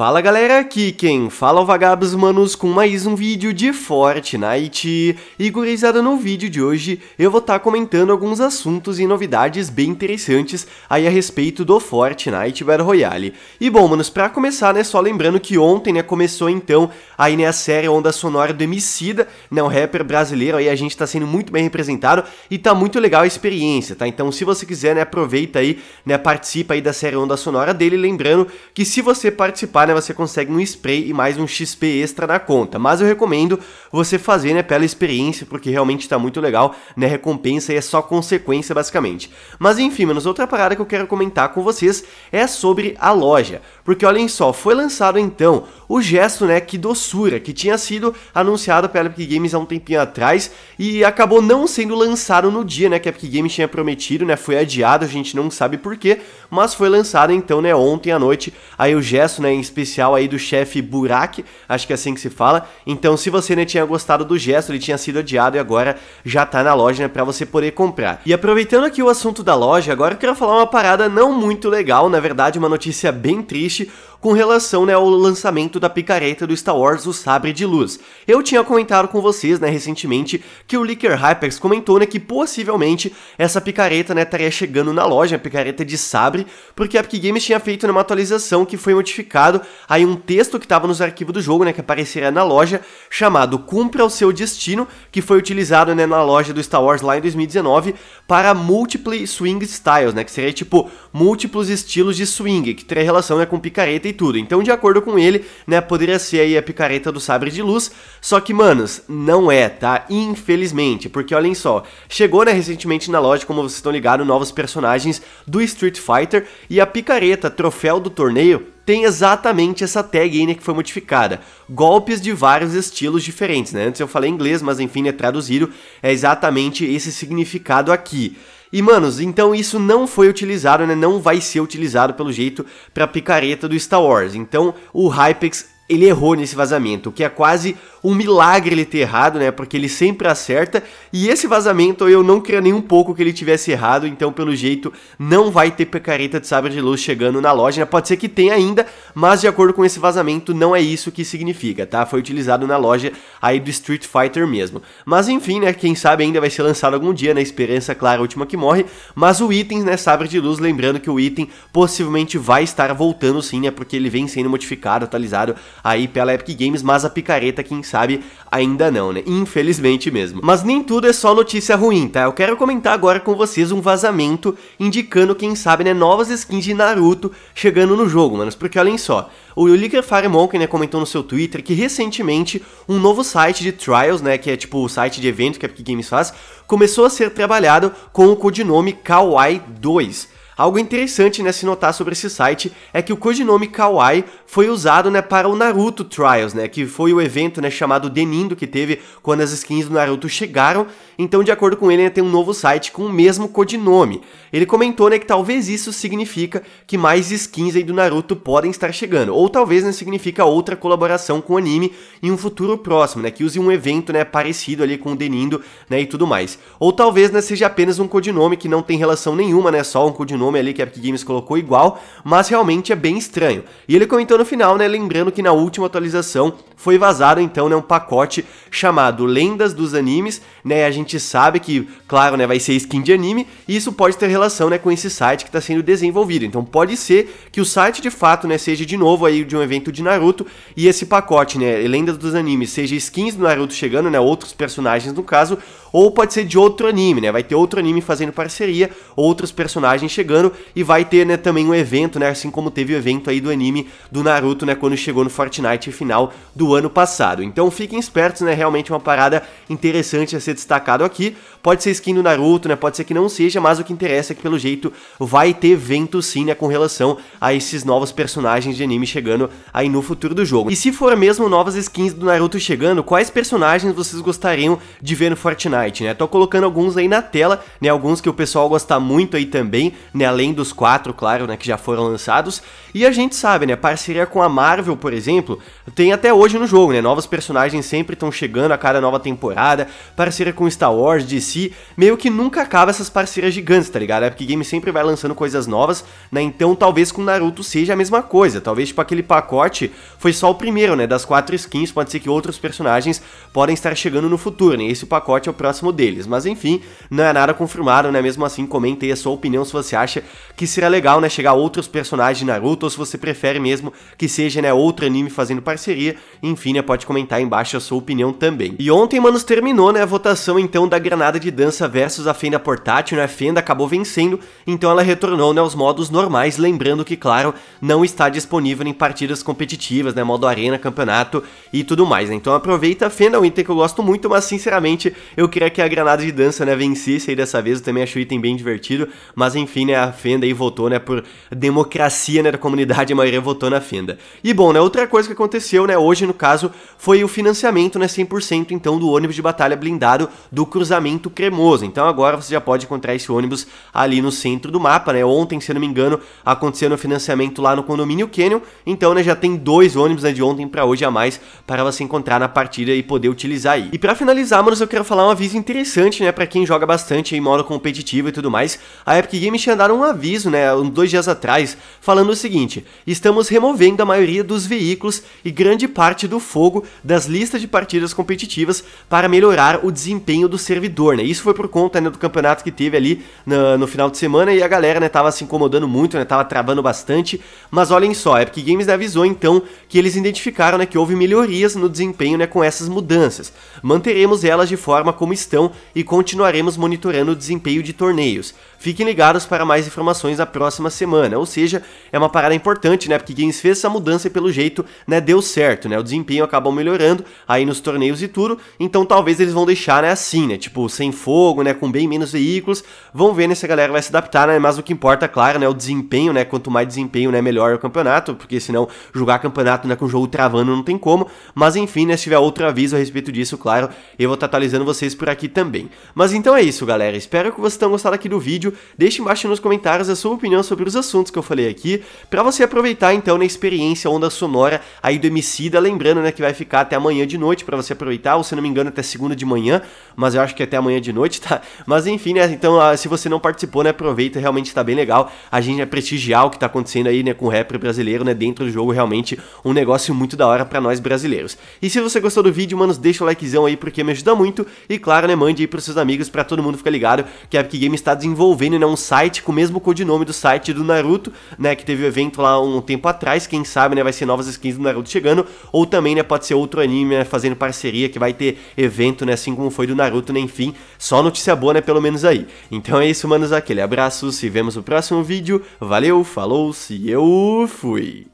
Fala galera, aqui quem fala é o Vagabos Manos com mais um vídeo de Fortnite. E gurizada, no vídeo de hoje eu vou estar tá comentando alguns assuntos e novidades bem interessantes aí a respeito do Fortnite Battle Royale. E bom, manos, pra começar, né, só lembrando que ontem, né, começou então aí, né, a série Onda Sonora do Emicida, né, um rapper brasileiro, aí a gente tá sendo muito bem representado e tá muito legal a experiência, tá? Então se você quiser, né, aproveita aí, né, participa aí da série Onda Sonora dele, lembrando que se você participar, né, você consegue um spray e mais um XP extra na conta. Mas eu recomendo você fazer, né, pela experiência, porque realmente tá muito legal, né, recompensa e é só consequência, basicamente. Mas enfim, menos outra parada que eu quero comentar com vocês é sobre a loja. Porque olhem só, foi lançado então o gesto, né, que doçura, que tinha sido anunciado pela Epic Games há um tempinho atrás e acabou não sendo lançado no dia, né, que a Epic Games tinha prometido, né, foi adiado, a gente não sabe porquê, mas foi lançado então, né, ontem à noite, aí o gesto, né, em especial aí do chefe Burak, acho que é assim que se fala. Então, se você não né, tinha gostado do gesto, ele tinha sido odiado e agora já tá na loja, né, para você poder comprar. E aproveitando aqui o assunto da loja, agora eu quero falar uma parada não muito legal, na verdade, uma notícia bem triste com relação né, ao lançamento da picareta do Star Wars, o Sabre de Luz. Eu tinha comentado com vocês né, recentemente que o Licker Hypex comentou né, que possivelmente essa picareta né, estaria chegando na loja, a picareta de Sabre, porque a Epic Games tinha feito né, uma atualização que foi modificado aí um texto que estava nos arquivos do jogo, né, que apareceria na loja, chamado Cumpra o Seu Destino, que foi utilizado né, na loja do Star Wars lá em 2019 para Multiple Swing Styles, né, que seria tipo múltiplos estilos de swing, que teria relação né, com picareta e tudo. Então, de acordo com ele, né, poderia ser aí a picareta do sabre de luz. Só que, manos, não é, tá? Infelizmente, porque olhem só, chegou né, recentemente na loja, como vocês estão ligados, novos personagens do Street Fighter e a picareta, troféu do torneio, tem exatamente essa tag aí, né, que foi modificada. Golpes de vários estilos diferentes, né? Antes eu falei inglês, mas enfim, é traduzido, é exatamente esse significado aqui. E, manos, então isso não foi utilizado, né? Não vai ser utilizado, pelo jeito, pra picareta do Star Wars. Então, o Hypex ele errou nesse vazamento, o que é quase um milagre ele ter errado, né? Porque ele sempre acerta. E esse vazamento eu não queria nem um pouco que ele tivesse errado, então pelo jeito não vai ter picareta de sabre de luz chegando na loja, né? Pode ser que tenha ainda, mas de acordo com esse vazamento não é isso que significa, tá? Foi utilizado na loja aí do Street Fighter mesmo. Mas enfim, né? Quem sabe ainda vai ser lançado algum dia, na né? Esperança, claro, a última que morre. Mas o item, né? Sabre de luz, lembrando que o item possivelmente vai estar voltando sim, né? Porque ele vem sendo modificado, atualizado aí pela Epic Games, mas a picareta, quem sabe? Ainda não, né? Infelizmente mesmo. Mas nem tudo é só notícia ruim, tá? Eu quero comentar agora com vocês um vazamento indicando, quem sabe, né, novas skins de Naruto chegando no jogo, manos. Porque olhem só, o Licker Firemonkey, né, comentou no seu Twitter que recentemente um novo site de Trials, né, que é tipo o site de evento que a Epic Games faz, começou a ser trabalhado com o codinome Kawaii 2 Algo interessante né, se notar sobre esse site é que o codinome Kawaii foi usado né, para o Naruto Trials, né, que foi o evento né, chamado Denindo que teve quando as skins do Naruto chegaram. Então, de acordo com ele, né, tem um novo site com o mesmo codinome. Ele comentou né, que talvez isso significa que mais skins aí do Naruto podem estar chegando, ou talvez né, significa outra colaboração com o anime em um futuro próximo, né, que use um evento né, parecido ali com o Denindo né, e tudo mais. Ou talvez né, seja apenas um codinome que não tem relação nenhuma, né, só um codinome nome ali que a Epic Games colocou igual, mas realmente é bem estranho. E ele comentou no final, né, lembrando que na última atualização foi vazado então, né, um pacote chamado Lendas dos Animes, né, a gente sabe que, claro, né, vai ser skin de anime, e isso pode ter relação, né, com esse site que está sendo desenvolvido. Então pode ser que o site de fato, né, seja de novo aí de um evento de Naruto e esse pacote, né, Lendas dos Animes, seja skins do Naruto chegando, né, outros personagens no caso, ou pode ser de outro anime, né, vai ter outro anime fazendo parceria, outros personagens chegando chegando e vai ter, né, também um evento, né, assim como teve o evento aí do anime do Naruto, né, quando chegou no Fortnite final do ano passado. Então fiquem espertos, né, realmente é uma parada interessante a ser destacado aqui. Pode ser skin do Naruto, né, pode ser que não seja, mas o que interessa é que pelo jeito vai ter evento sim, né, com relação a esses novos personagens de anime chegando aí no futuro do jogo. E se for mesmo novas skins do Naruto chegando, quais personagens vocês gostariam de ver no Fortnite, né? Tô colocando alguns aí na tela, né, alguns que o pessoal gosta muito aí também, né, além dos quatro, claro, né, que já foram lançados. E a gente sabe, né, parceria com a Marvel, por exemplo, tem até hoje no jogo, né, novos personagens sempre estão chegando a cada nova temporada, parceria com Star Wars, DC, meio que nunca acaba essas parcerias gigantes, tá ligado? A é Epic Games sempre vai lançando coisas novas, né, então talvez com Naruto seja a mesma coisa, talvez tipo aquele pacote foi só o primeiro, né, das quatro skins, pode ser que outros personagens podem estar chegando no futuro, né, esse pacote é o próximo deles, mas enfim, não é nada confirmado, né, mesmo assim comente aí a sua opinião se você acha acha que seria legal, né, chegar outros personagens de Naruto, ou se você prefere mesmo que seja, né, outro anime fazendo parceria. Enfim, né, pode comentar aí embaixo a sua opinião também. E ontem, manos, terminou, né, a votação então da granada de dança versus a Fenda portátil, né? A Fenda acabou vencendo, então ela retornou, né, aos modos normais, lembrando que, claro, não está disponível em partidas competitivas, né, modo arena, campeonato e tudo mais, né? Então aproveita a Fenda, é um item que eu gosto muito, mas sinceramente eu queria que a granada de dança, né, vencesse aí dessa vez, eu também acho o item bem divertido, mas enfim, né, a Fenda e votou, né, por democracia né, da comunidade, a maioria votou na Fenda. E bom, né, outra coisa que aconteceu, né, hoje no caso, foi o financiamento, né, 100% então do ônibus de batalha blindado do cruzamento cremoso. Então agora você já pode encontrar esse ônibus ali no centro do mapa, né, ontem, se não me engano, aconteceu o financiamento lá no condomínio Canyon, então, né, já tem dois ônibus, né, de ontem para hoje a mais para você encontrar na partida e poder utilizar aí. E para finalizar, manos, eu quero falar um aviso interessante, né, para quem joga bastante em modo competitivo e tudo mais. A Epic Games tinha dado um aviso, né, dois dias atrás, falando o seguinte: estamos removendo a maioria dos veículos e grande parte do fogo das listas de partidas competitivas para melhorar o desempenho do servidor, né? Isso foi por conta né, do campeonato que teve ali no, no final de semana e a galera, né, tava se incomodando muito, né, tava travando bastante. Mas olhem só, Epic Games avisou então que eles identificaram, né, que houve melhorias no desempenho, né, com essas mudanças. Manteremos elas de forma como estão e continuaremos monitorando o desempenho de torneios. Fiquem ligados para mais mais informações na próxima semana. Ou seja, é uma parada importante, né? Porque Games fez essa mudança e pelo jeito, né, deu certo, né? O desempenho acabou melhorando aí nos torneios e tudo. Então talvez eles vão deixar, né, assim, né? Tipo, sem fogo, né, com bem menos veículos. Vão ver né, se a galera vai se adaptar, né? Mas o que importa, claro, né, o desempenho, né? Quanto mais desempenho, né, melhor o campeonato, porque senão jogar campeonato né, com o jogo travando não tem como. Mas enfim, né, se tiver outro aviso a respeito disso, claro, eu vou estar atualizando vocês por aqui também. Mas então é isso, galera. Espero que vocês tenham gostado aqui do vídeo. Deixe embaixo nos comentários comentários a sua opinião sobre os assuntos que eu falei aqui, para você aproveitar então na experiência onda sonora aí do Emicida, lembrando né que vai ficar até amanhã de noite para você aproveitar, ou se não me engano até segunda de manhã, mas eu acho que até amanhã de noite, tá? Mas enfim, né, então ah, se você não participou, né, aproveita, realmente tá bem legal. A gente é prestigiar o que tá acontecendo aí, né, com o rap brasileiro, né, dentro do jogo, realmente um negócio muito da hora para nós brasileiros. E se você gostou do vídeo, mano deixa o likezão aí porque me ajuda muito e claro, né, mande aí pros seus amigos para todo mundo ficar ligado que a Epic Games está desenvolvendo né, um site com mesmo codinome do site do Naruto, né? Que teve o um evento lá um tempo atrás. Quem sabe, né? Vai ser novas skins do Naruto chegando. Ou também, né? Pode ser outro anime né, fazendo parceria que vai ter evento, né? Assim como foi do Naruto, né? Enfim, só notícia boa, né? Pelo menos aí. Então é isso, manos. Aquele abraço. Se vemos no próximo vídeo. Valeu, falou, se eu fui.